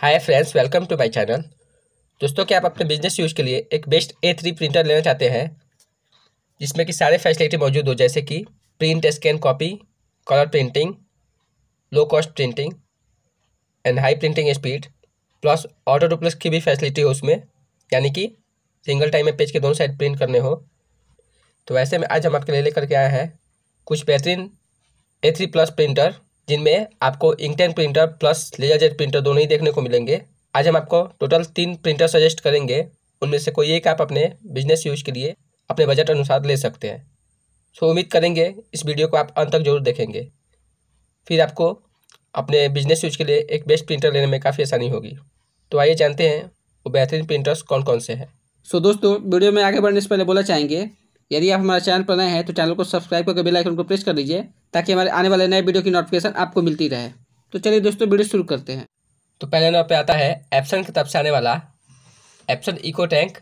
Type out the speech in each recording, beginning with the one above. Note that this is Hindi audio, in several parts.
hi friends welcome to my channel दोस्तों क्या आप अपने बिजनेस यूज के लिए एक बेस्ट ए थ्री प्रिंटर लेना चाहते हैं जिसमें कि सारे फैसिलिटी मौजूद हो जैसे कि print scan copy colour printing low cost printing and high printing speed plus auto duplex की भी फैसिलिटी हो उसमें यानी कि सिंगल टाइम में पेज के दोनों साइड प्रिंट करने हो तो वैसे में आज हम आपके लिए लेकर के आए हैं कुछ बेहतरीन ए थ्री प्लस प्रिंटर जिनमें आपको ink tank printer plus laser jet printer दोनों ही देखने को मिलेंगे आज हम आपको टोटल तीन प्रिंटर सजेस्ट करेंगे उनमें से कोई एक आप अपने बिजनेस यूज के लिए अपने बजट अनुसार ले सकते हैं सो उम्मीद करेंगे इस वीडियो को आप अंत तक जरूर देखेंगे फिर आपको अपने बिजनेस यूज के लिए एक बेस्ट प्रिंटर लेने में काफ़ी आसानी होगी तो आइए जानते हैं वो बेहतरीन प्रिंटर्स कौन कौन से हैं सो so, दोस्तों वीडियो में आगे बढ़ने से पहले बोला चाहेंगे यदि आप हमारे चैनल पर नए हैं तो चैनल को सब्सक्राइब करके बेल आइकन को प्रेस कर दीजिए ताकि हमारे आने वाले नए वीडियो की नोटिफिकेशन आपको मिलती रहे तो चलिए दोस्तों वीडियो शुरू करते हैं तो पहले नंबर पर आता है एप्सन की तरफ से आने वाला Epson eco tank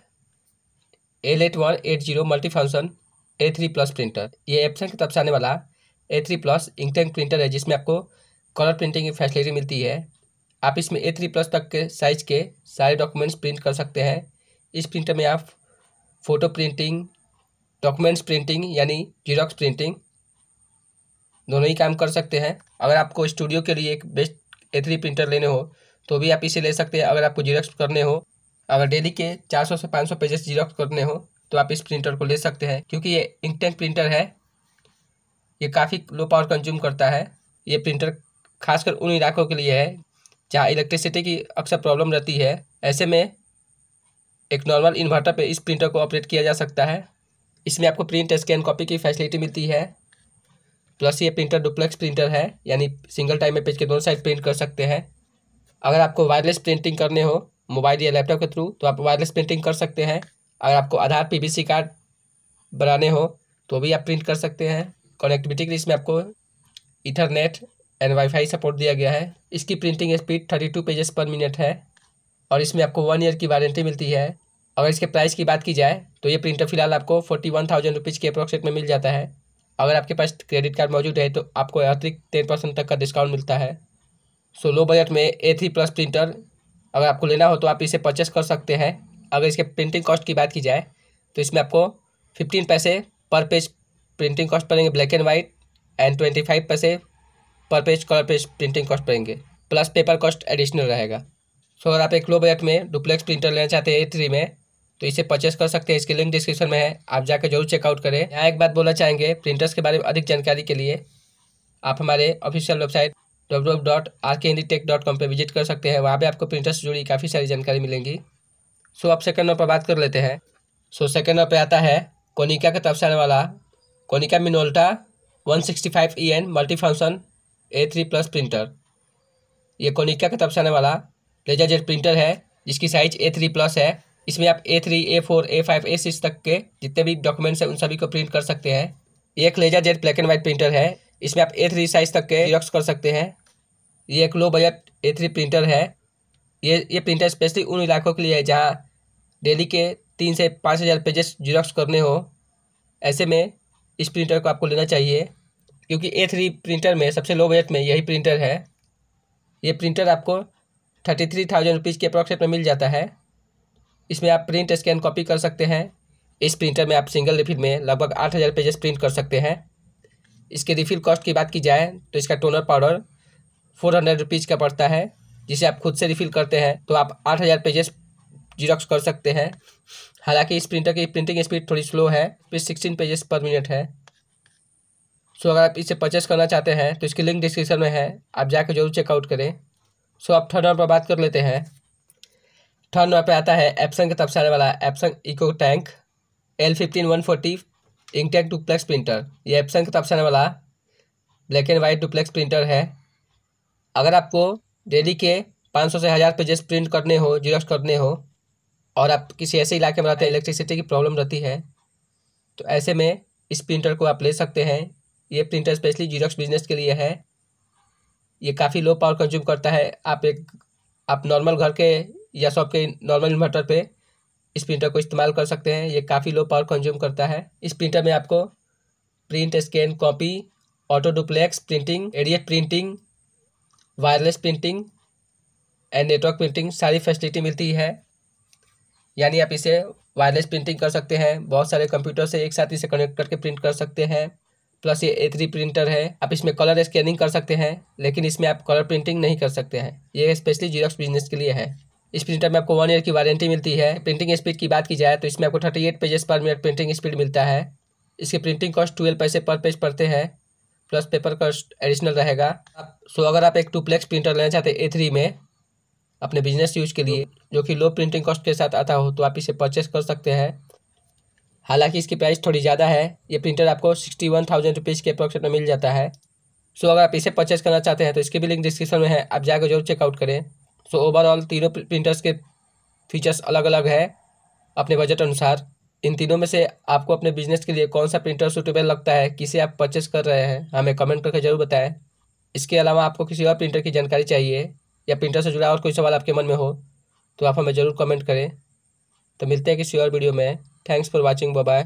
L eight one eight zero multi function A three plus printer ये एप्सन की तरफ से आने वाला A three plus ink tank printer है जिसमें आपको कलर प्रिंटिंग की फैसिलिटी मिलती है आप इसमें ए थ्री प्लस तक के साइज के सारे डॉक्यूमेंट्स प्रिंट कर सकते हैं इस प्रिंटर में आप फ़ोटो प्रिंटिंग डॉक्यूमेंट्स प्रिंटिंग यानी जीरोक्स प्रिंटिंग दोनों ही काम कर सकते हैं अगर आपको स्टूडियो के लिए एक बेस्ट ए थ्री प्रिंटर लेने हो तो भी आप इसे ले सकते हैं अगर आपको जीरोक्स करने हो अगर डेली के 400 से 500 पेजेस जीरोक्स करने हो तो आप इस प्रिंटर को ले सकते हैं क्योंकि ये इंस्टेंट प्रिंटर है ये काफ़ी लो पावर कंज्यूम करता है ये प्रिंटर खासकर उन इलाकों के लिए है जहाँ इलेक्ट्रिसिटी की अक्सर प्रॉब्लम रहती है ऐसे में एक नॉर्मल इन्वर्टर पे इस प्रिंटर को ऑपरेट किया जा सकता है इसमें आपको प्रिंट स्कैन कॉपी की फैसिलिटी मिलती है प्लस ये प्रिंटर डुप्लेक्स प्रिंटर है यानी सिंगल टाइम में पेज के दोनों साइड प्रिंट कर सकते हैं अगर आपको वायरलेस प्रिंटिंग करने हो मोबाइल या लैपटॉप के थ्रू तो आप वायरलेस प्रिंटिंग कर सकते हैं अगर आपको आधार पी कार्ड बनाने हो तो भी आप प्रिंट कर सकते हैं कनेक्टिविटी के लिए इसमें आपको इथरनेट एंड वाईफाई सपोर्ट दिया गया है इसकी printing speed thirty two pages per minute है और इसमें आपको वन ईयर की वारंटी मिलती है अगर इसके प्राइस की बात की जाए तो ये प्रिंटर फिलहाल आपको फोर्टी वन थाउजेंड रुपीज़ के अप्रोक्सेट में मिल जाता है अगर आपके पास क्रेडिट कार्ड मौजूद है तो आपको अतिरिक्त टेन परसेंट तक का डिस्काउंट मिलता है सो लो बजट में ए थ्री प्लस प्रिंटर अगर आपको लेना हो तो आप इसे परचेस कर सकते हैं अगर इसके प्रिंटिंग कॉस्ट की बात की जाए तो इसमें आपको फिफ्टीन पैसे पर पेज प्रिंटिंग कॉस्ट पड़ेंगे black and white and twenty five पैसे per page colour page printing cost पड़ेंगे प्लस पेपर कॉस्ट एडिशनल रहेगा सो अगर आप एक लो बजट में डुप्लेक्स प्रिंटर लेना चाहते हैं ए थ्री में तो इसे परचेस कर सकते हैं इसकी लिंक डिस्क्रिप्शन में है आप जाकर जरूर चेकआउट करें यहाँ एक बात बोलना चाहेंगे प्रिंटर्स के बारे में अधिक जानकारी के लिए आप हमारे official website W W dot R K Hindi tech dot com पर विजिट कर सकते हैं वहाँ पर आपको प्रिंटर्स से जुड़ी काफ़ी सारी जानकारी मिलेंगी सो आप सेकेंड नंबर पर बात कर लेते हैं सो सेकेंड नंबर पर आता है कोनिका का तब से वाला Konica Minolta one sixty five E N multi function A three plus printer ये कोनिका का तब से आने वाला लेजर जेट प्रिंटर है जिसकी साइज ए थ्री प्लस है इसमें आप A three A four A five A six तक के जितने भी डॉक्यूमेंट्स हैं उन सभी को प्रिंट कर सकते हैं ये एक laser jet black and white printer है इसमें आप ए थ्री साइज तक के जिरॉक्स कर सकते हैं ये एक low budget A three printer है ये ये प्रिंटर स्पेशली उन इलाकों के लिए है जहाँ डेली के तीन से पाँच हज़ार पेजेस जिरॉक्स करने हो ऐसे में इस प्रिंटर को आपको लेना चाहिए क्योंकि ए थ्री प्रिंटर में सबसे लो बजट में यही प्रिंटर है ये प्रिंटर आपको थर्टी थ्री थाउजेंड रुपीज़ के अप्रॉक्सीमेट में मिल जाता है इसमें आप प्रिंट स्कैन कॉपी कर सकते हैं इस प्रिंटर में आप सिंगल रिफिल में लगभग आठ हज़ार पेजेस प्रिंट कर सकते हैं इसके रिफिल कॉस्ट की बात की जाए तो इसका toner powder four hundred rupees का पड़ता है जिसे आप खुद से रिफिल करते हैं तो आप आठ हज़ार पेजेस जीरोक्स कर सकते हैं हालांकि इस प्रिंटर की प्रिंटिंग स्पीड थोड़ी स्लो है फिर सिक्सटीन पेजेस पर मिनट है सो अगर आप इसे परचेस करना चाहते हैं तो इसकी लिंक डिस्क्रिप्शन में है आप जाकर जरूर चेकआउट करें सो आप थर्ड नंबर पर बात कर लेते हैं थर्ड नंबर पे आता है एप्सन के तब आने वाला Epson eco tank L fifteen one forty ink tank duplex printer ये एप्सन के तब आने वाला black and white duplex printer है अगर आपको डेली के पाँच सौ से हज़ार पेजेस प्रिंट करने हो जीरोस करने हो और आप किसी ऐसे इलाके में रहते हैं इलेक्ट्रिसिटी की प्रॉब्लम रहती है तो ऐसे में इस प्रिंटर को आप ले सकते हैं ये प्रिंटर स्पेशली जीरोक्स बिजनेस के लिए है ये काफ़ी लो पावर कंज्यूम करता है आप एक आप नॉर्मल घर के या शॉप के नॉर्मल इन्वर्टर पे इस प्रिंटर को इस्तेमाल कर सकते हैं ये काफ़ी लो पावर कंज्यूम करता है इस प्रिंटर में आपको print scan copy auto duplex printing एडियट printing wireless printing and network printing सारी फैसिलिटी मिलती है यानी आप इसे वायरलेस प्रिंटिंग कर सकते हैं बहुत सारे कंप्यूटर से एक साथ इसे कनेक्ट करके प्रिंट कर सकते हैं प्लस ये ए थ्री प्रिंटर है आप इसमें कलर स्कैनिंग कर सकते हैं लेकिन इसमें आप कलर प्रिंटिंग नहीं कर सकते हैं ये स्पेशली जीरोक्स बिजनेस के लिए है इस प्रिंटर में आपको वन ईयर की वारंटी मिलती है प्रिंटिंग स्पीड की बात की जाए तो इसमें आपको thirty eight pages per minute printing speed मिलता है इसके प्रिंटिंग कॉस्ट ट्वेल्व पैसे पर पेज पड़ते हैं प्लस पेपर कॉस्ट एडिशनल रहेगा आप सो अगर आप एक टूप्लेक्स प्रिंटर लेना चाहते हैं ए थ्री में अपने बिजनेस यूज के लिए जो कि लो प्रिंटिंग कॉस्ट के साथ आता हो तो आप इसे परचेस कर सकते हैं हालांकि इसकी प्राइस थोड़ी ज़्यादा है ये प्रिंटर आपको सिक्सटी वन थाउजेंड रुपीज़ के अप्रोक्स में मिल जाता है सो अगर आप इसे परचेस करना चाहते हैं तो इसकी भी लिंक डिस्क्रिप्शन में है आप जाकर जरूर चेकआउट करें सो ओवरऑल तीनों प्रिंटर्स के फीचर्स अलग अलग है अपने बजट अनुसार इन तीनों में से आपको अपने बिजनेस के लिए कौन सा प्रिंटर सूटेबल लगता है किसे आप परचेस कर रहे हैं हमें कमेंट करके जरूर बताएं इसके अलावा आपको किसी और प्रिंटर की जानकारी चाहिए या प्रिंटर से जुड़ा और कोई सवाल आपके मन में हो तो आप हमें ज़रूर कमेंट करें तो मिलते हैं किसी और वीडियो में थैंक्स फॉर वॉचिंग बाय